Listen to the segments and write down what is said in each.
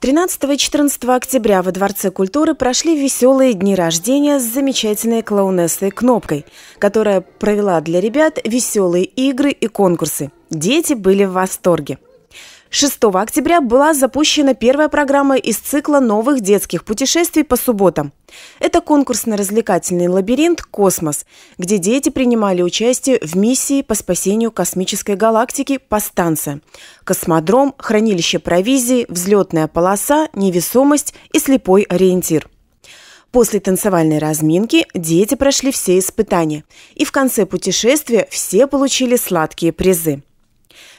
13 и 14 октября во Дворце культуры прошли веселые дни рождения с замечательной клоунессой Кнопкой, которая провела для ребят веселые игры и конкурсы. Дети были в восторге. 6 октября была запущена первая программа из цикла новых детских путешествий по субботам. Это конкурсно-развлекательный лабиринт «Космос», где дети принимали участие в миссии по спасению космической галактики по станции. Космодром, хранилище провизии, взлетная полоса, невесомость и слепой ориентир. После танцевальной разминки дети прошли все испытания. И в конце путешествия все получили сладкие призы.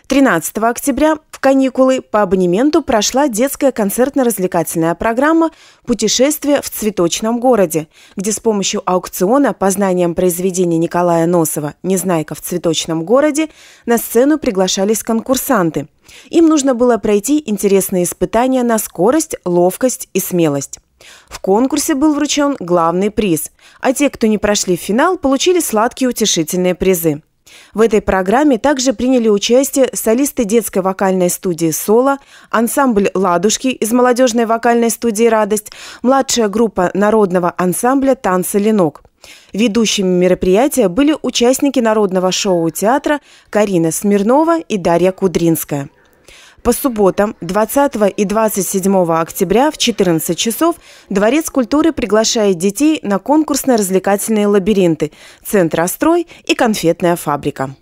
13 октября в каникулы по абонементу прошла детская концертно-развлекательная программа «Путешествие в цветочном городе», где с помощью аукциона по знаниям произведения Николая Носова «Незнайка в цветочном городе» на сцену приглашались конкурсанты. Им нужно было пройти интересные испытания на скорость, ловкость и смелость. В конкурсе был вручен главный приз, а те, кто не прошли в финал, получили сладкие утешительные призы – в этой программе также приняли участие солисты детской вокальной студии «Соло», ансамбль «Ладушки» из молодежной вокальной студии «Радость», младшая группа народного ансамбля «Танцы Ленок». Ведущими мероприятия были участники народного шоу театра Карина Смирнова и Дарья Кудринская. По субботам 20 и 27 октября в 14 часов Дворец культуры приглашает детей на конкурсно-развлекательные лабиринты, Центр «Острой» и конфетная фабрика.